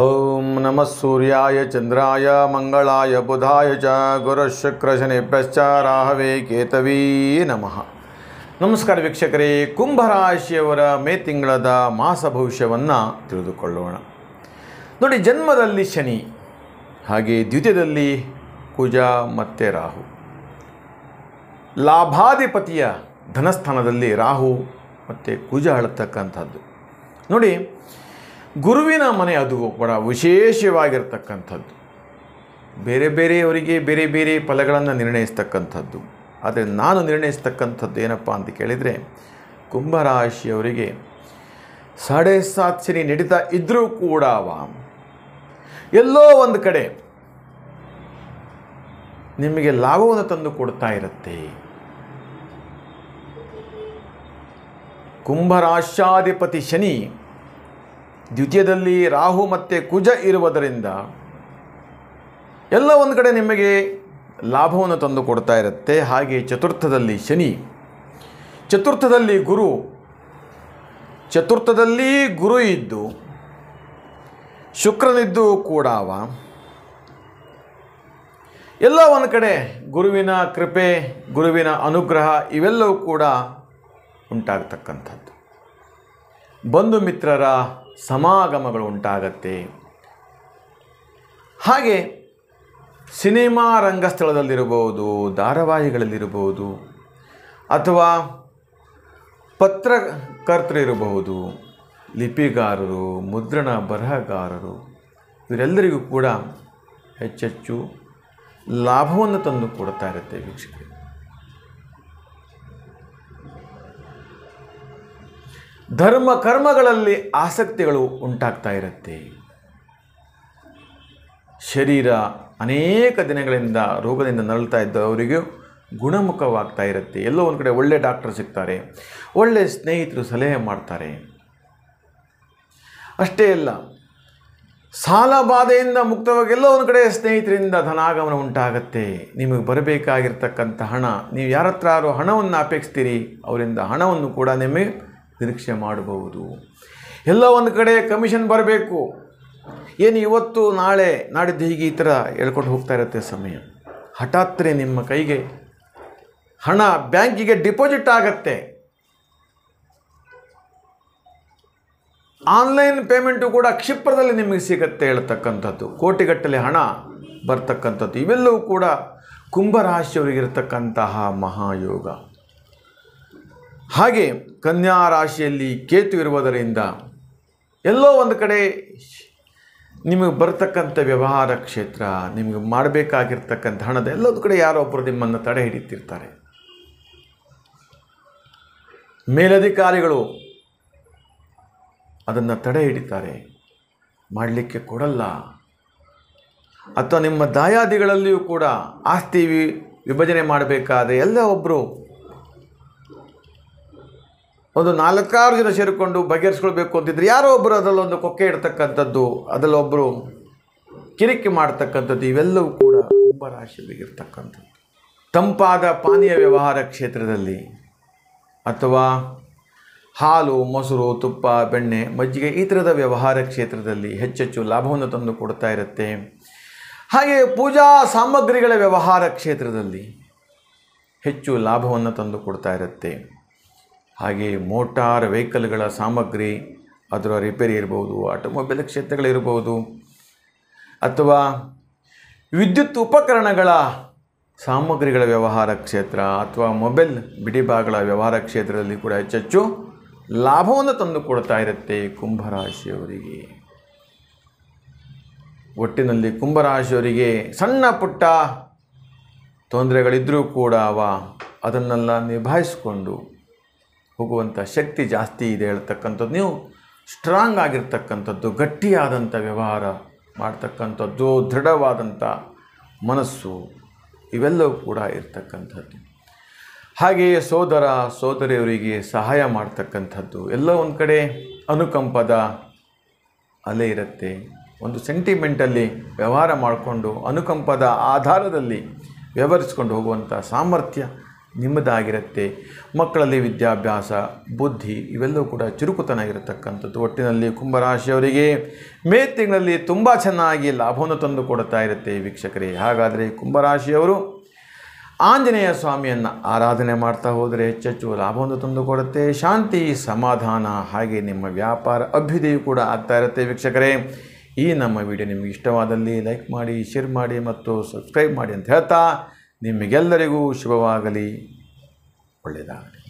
ಓಂ ನಮಃ ಸೂರ್ಯಾಯ ಚಂದ್ರಾಯ ಮಂಗಳಾಯ ಬುಧಾಯ ಚ ಗುರುಶುಕ್ರಶನಿಭ್ಯಶ್ಚ ಪ್ರಶ್ಚಾರಾಹವೇ ಕೇತವೀ ನಮಃ ನಮಸ್ಕಾರ ವೀಕ್ಷಕರೇ ಕುಂಭರಾಶಿಯವರ ಮೇ ತಿಂಗಳದ ಮಾಸ ಭವಿಷ್ಯವನ್ನು ತಿಳಿದುಕೊಳ್ಳೋಣ ನೋಡಿ ಜನ್ಮದಲ್ಲಿ ಶನಿ ಹಾಗೆ ದ್ವಿತೀಯದಲ್ಲಿ ಕುಜ ಮತ್ತು ರಾಹು ಲಾಭಾಧಿಪತಿಯ ಧನಸ್ಥಾನದಲ್ಲಿ ರಾಹು ಮತ್ತು ಕುಜ ಅಳತಕ್ಕಂಥದ್ದು ನೋಡಿ ಗುರುವಿನ ಮನೆ ಅದು ಕೂಡ ವಿಶೇಷವಾಗಿರ್ತಕ್ಕಂಥದ್ದು ಬೇರೆ ಬೇರೆಯವರಿಗೆ ಬೇರೆ ಬೇರೆ ಫಲಗಳನ್ನು ನಿರ್ಣಯಿಸ್ತಕ್ಕಂಥದ್ದು ಆದರೆ ನಾನು ನಿರ್ಣಯಿಸ್ತಕ್ಕಂಥದ್ದು ಏನಪ್ಪ ಅಂತ ಕೇಳಿದರೆ ಕುಂಭರಾಶಿಯವರಿಗೆ ಸಾಡೆ ಸಾತ್ ಶನಿ ನಡೀತಾ ಇದ್ದರೂ ಕೂಡ ಎಲ್ಲೋ ಒಂದು ಕಡೆ ನಿಮಗೆ ಲಾಭವನ್ನು ತಂದು ಕೊಡ್ತಾ ಇರುತ್ತೆ ಕುಂಭರಾಶಾಧಿಪತಿ ಶನಿ ದ್ವಿತೀಯದಲ್ಲಿ ರಾಹು ಮತ್ತು ಕುಜ ಇರುವುದರಿಂದ ಎಲ್ಲ ಒಂದು ಕಡೆ ನಿಮಗೆ ಲಾಭವನ್ನು ತಂದು ಕೊಡ್ತಾ ಇರುತ್ತೆ ಹಾಗೆ ಚತುರ್ಥದಲ್ಲಿ ಶನಿ ಚತುರ್ಥದಲ್ಲಿ ಗುರು ಚತುರ್ಥದಲ್ಲಿ ಗುರು ಇದ್ದು ಶುಕ್ರನಿದ್ದು ಕೂಡವಾ ಎಲ್ಲ ಒಂದು ಕಡೆ ಗುರುವಿನ ಕೃಪೆ ಗುರುವಿನ ಅನುಗ್ರಹ ಇವೆಲ್ಲವೂ ಕೂಡ ಉಂಟಾಗತಕ್ಕಂಥದ್ದು ಬಂಧು ಮಿತ್ರರ ಸಮಾಗಮಗಳು ಉಂಟಾಗತ್ತೆ ಹಾಗೆ ಸಿನಿಮಾ ರಂಗಸ್ಥಳದಲ್ಲಿರಬಹುದು ಧಾರಾವಾಹಿಗಳಲ್ಲಿರ್ಬೋದು ಅಥವಾ ಪತ್ರಕರ್ತರಿರಬಹುದು ಲಿಪಿಗಾರರು ಮುದ್ರಣ ಬರಹಗಾರರು ಇವರೆಲ್ಲರಿಗೂ ಕೂಡ ಹೆಚ್ಚೆಚ್ಚು ಲಾಭವನ್ನು ತಂದು ಕೊಡ್ತಾ ಇರುತ್ತೆ ವೀಕ್ಷಕರಿಗೆ ಧರ್ಮ ಕರ್ಮಗಳಲ್ಲಿ ಆಸಕ್ತಿಗಳು ಉಂಟಾಗ್ತಾ ಇರುತ್ತೆ ಶರೀರ ಅನೇಕ ದಿನಗಳಿಂದ ರೋಗದಿಂದ ನರಳ್ತಾ ಇದ್ದವರಿಗೂ ಗುಣಮುಖವಾಗ್ತಾ ಇರುತ್ತೆ ಎಲ್ಲೋ ಒಂದು ಕಡೆ ಒಳ್ಳೆ ಡಾಕ್ಟರ್ ಸಿಗ್ತಾರೆ ಒಳ್ಳೆ ಸ್ನೇಹಿತರು ಸಲಹೆ ಮಾಡ್ತಾರೆ ಅಷ್ಟೇ ಅಲ್ಲ ಸಾಲ ಬಾಧೆಯಿಂದ ಮುಕ್ತವಾಗಿ ಎಲ್ಲೋ ಒಂದು ಕಡೆ ಸ್ನೇಹಿತರಿಂದ ಧನಾಗಮನ ಉಂಟಾಗತ್ತೆ ನಿಮಗೆ ಬರಬೇಕಾಗಿರ್ತಕ್ಕಂಥ ಹಣ ನೀವು ಯಾರತ್ರಾರು ಹಣವನ್ನು ಅಪೇಕ್ಷಿಸ್ತೀರಿ ಅವರಿಂದ ಹಣವನ್ನು ಕೂಡ ನಿಮಗೆ ನಿರೀಕ್ಷೆ ಮಾಡಬಹುದು ಎಲ್ಲ ಒಂದು ಕಡೆ ಕಮಿಷನ್ ಬರಬೇಕು ಏನು ಇವತ್ತು ನಾಳೆ ನಾಡಿದ್ದು ಹೀಗೆ ಈ ಥರ ಹೇಳ್ಕೊಂಡು ಹೋಗ್ತಾ ಇರುತ್ತೆ ಸಮಯ ಹಠಾತ್ರೆ ನಿಮ್ಮ ಕೈಗೆ ಹಣ ಬ್ಯಾಂಕಿಗೆ ಡಿಪಾಸಿಟ್ ಆಗತ್ತೆ ಆನ್ಲೈನ್ ಪೇಮೆಂಟು ಕೂಡ ಕ್ಷಿಪ್ರದಲ್ಲಿ ನಿಮಗೆ ಸಿಗತ್ತೆ ಹೇಳ್ತಕ್ಕಂಥದ್ದು ಕೋಟಿಗಟ್ಟಲೆ ಹಣ ಬರ್ತಕ್ಕಂಥದ್ದು ಇವೆಲ್ಲವೂ ಕೂಡ ಕುಂಭರಾಶಿಯವರಿಗಿರ್ತಕ್ಕಂತಹ ಮಹಾಯೋಗ ಹಾಗೆ ಕನ್ಯಾ ರಾಶಿಯಲ್ಲಿ ಕೇತು ಇರುವುದರಿಂದ ಎಲ್ಲೋ ಒಂದು ಕಡೆ ನಿಮಗೆ ಬರ್ತಕ್ಕಂಥ ವ್ಯವಹಾರ ಕ್ಷೇತ್ರ ನಿಮಗೆ ಮಾಡಬೇಕಾಗಿರ್ತಕ್ಕಂಥ ಹಣದ ಎಲ್ಲೊಂದು ಕಡೆ ಯಾರೋ ಒಬ್ಬರು ನಿಮ್ಮನ್ನು ತಡೆ ಹಿಡಿತಿರ್ತಾರೆ ಮೇಲಧಿಕಾರಿಗಳು ಅದನ್ನು ತಡೆ ಹಿಡಿತಾರೆ ಮಾಡಲಿಕ್ಕೆ ಕೊಡಲ್ಲ ಅಥವಾ ನಿಮ್ಮ ದಾಯಾದಿಗಳಲ್ಲಿಯೂ ಕೂಡ ಆಸ್ತಿ ವಿಭಜನೆ ಮಾಡಬೇಕಾದ ಎಲ್ಲ ಒಬ್ಬರು ಒಂದು ನಾಲ್ಕಾರು ಜನ ಸೇರಿಕೊಂಡು ಬಗೆಹರಿಸ್ಕೊಳ್ಬೇಕು ಅಂತಿದ್ರೆ ಯಾರೋ ಒಬ್ಬರು ಅದರಲ್ಲೊಂದು ಕೊಕ್ಕೆ ಇಡ್ತಕ್ಕಂಥದ್ದು ಅದರಲ್ಲೊಬ್ಬರು ಕಿರಿಕಿ ಮಾಡ್ತಕ್ಕಂಥದ್ದು ಇವೆಲ್ಲವೂ ಕೂಡ ಕುಂಭರಾಶಿಯಲ್ಲಿಗಿರ್ತಕ್ಕಂಥದ್ದು ತಂಪಾದ ಪಾನೀಯ ವ್ಯವಹಾರ ಕ್ಷೇತ್ರದಲ್ಲಿ ಅಥವಾ ಹಾಲು ಮೊಸರು ತುಪ್ಪ ಬೆಣ್ಣೆ ಮಜ್ಜಿಗೆ ಈ ಥರದ ವ್ಯವಹಾರ ಕ್ಷೇತ್ರದಲ್ಲಿ ಹೆಚ್ಚೆಚ್ಚು ಲಾಭವನ್ನು ತಂದು ಕೊಡ್ತಾ ಇರುತ್ತೆ ಹಾಗೆ ಪೂಜಾ ಸಾಮಗ್ರಿಗಳ ವ್ಯವಹಾರ ಕ್ಷೇತ್ರದಲ್ಲಿ ಹೆಚ್ಚು ಲಾಭವನ್ನು ತಂದು ಕೊಡ್ತಾ ಇರುತ್ತೆ ಹಾಗೆಯೇ ಮೋಟಾರ್ ವೆಹಿಕಲ್ಗಳ ಸಾಮಗ್ರಿ ಅದರ ರಿಪೇರಿ ಇರ್ಬೋದು ಆಟೋಮೊಬೈಲ್ ಕ್ಷೇತ್ರಗಳಿರ್ಬೋದು ಅಥವಾ ವಿದ್ಯುತ್ ಉಪಕರಣಗಳ ಸಾಮಗ್ರಿಗಳ ವ್ಯವಹಾರ ಕ್ಷೇತ್ರ ಅಥವಾ ಮೊಬೈಲ್ ಬಿಡಿಭಾಗಗಳ ವ್ಯವಹಾರ ಕ್ಷೇತ್ರದಲ್ಲಿ ಕೂಡ ಹೆಚ್ಚೆಚ್ಚು ಲಾಭವನ್ನು ತಂದುಕೊಡ್ತಾ ಇರುತ್ತೆ ಕುಂಭರಾಶಿಯವರಿಗೆ ಒಟ್ಟಿನಲ್ಲಿ ಕುಂಭರಾಶಿಯವರಿಗೆ ಸಣ್ಣ ಪುಟ್ಟ ತೊಂದರೆಗಳಿದ್ದರೂ ಕೂಡ ಅವ ಅದನ್ನೆಲ್ಲ ನಿಭಾಯಿಸಿಕೊಂಡು ಹೋಗುವಂಥ ಶಕ್ತಿ ಜಾಸ್ತಿ ಇದೆ ಹೇಳ್ತಕ್ಕಂಥದ್ದು ನೀವು ಸ್ಟ್ರಾಂಗ್ ಆಗಿರ್ತಕ್ಕಂಥದ್ದು ಗಟ್ಟಿಯಾದಂಥ ವ್ಯವಹಾರ ಮಾಡ್ತಕ್ಕಂಥದ್ದು ದೃಢವಾದಂಥ ಮನಸ್ಸು ಇವೆಲ್ಲವೂ ಕೂಡ ಇರ್ತಕ್ಕಂಥದ್ದು ಹಾಗೆಯೇ ಸೋದರ ಸೋದರಿಯವರಿಗೆ ಸಹಾಯ ಮಾಡ್ತಕ್ಕಂಥದ್ದು ಎಲ್ಲ ಒಂದು ಕಡೆ ಅನುಕಂಪದ ಅಲೆ ಇರುತ್ತೆ ಒಂದು ಸೆಂಟಿಮೆಂಟಲ್ಲಿ ವ್ಯವಹಾರ ಮಾಡಿಕೊಂಡು ಅನುಕಂಪದ ಆಧಾರದಲ್ಲಿ ವ್ಯವಹರಿಸ್ಕೊಂಡು ಹೋಗುವಂಥ ಸಾಮರ್ಥ್ಯ ನಿಮ್ಮದಾಗಿರುತ್ತೆ ಮಕ್ಕಳಲ್ಲಿ ವಿದ್ಯಾಭ್ಯಾಸ ಬುದ್ಧಿ ಇವೆಲ್ಲವೂ ಕೂಡ ಚುರುಕುತನ ಇರತಕ್ಕಂಥದ್ದು ಒಟ್ಟಿನಲ್ಲಿ ಕುಂಭರಾಶಿಯವರಿಗೆ ಮೇ ತಿಂಗಳಲ್ಲಿ ತುಂಬ ಚೆನ್ನಾಗಿ ಲಾಭವನ್ನು ತಂದು ಕೊಡುತ್ತಾ ಇರುತ್ತೆ ವೀಕ್ಷಕರೇ ಹಾಗಾದರೆ ಕುಂಭರಾಶಿಯವರು ಆಂಜನೇಯ ಸ್ವಾಮಿಯನ್ನು ಆರಾಧನೆ ಮಾಡ್ತಾ ಹೋದರೆ ಹೆಚ್ಚೆಚ್ಚು ಲಾಭವನ್ನು ಕೊಡುತ್ತೆ ಶಾಂತಿ ಸಮಾಧಾನ ಹಾಗೆ ನಿಮ್ಮ ವ್ಯಾಪಾರ ಅಭ್ಯುದಯ ಕೂಡ ಆಗ್ತಾ ಇರುತ್ತೆ ವೀಕ್ಷಕರೇ ಈ ನಮ್ಮ ವಿಡಿಯೋ ನಿಮಗೆ ಇಷ್ಟವಾದಲ್ಲಿ ಲೈಕ್ ಮಾಡಿ ಶೇರ್ ಮಾಡಿ ಮತ್ತು ಸಬ್ಸ್ಕ್ರೈಬ್ ಮಾಡಿ ಅಂತ ಹೇಳ್ತಾ ನಿಮಗೆಲ್ಲರಿಗೂ ಶುಭವಾಗಲಿ ಒಳ್ಳೆಯದಾಗಲಿ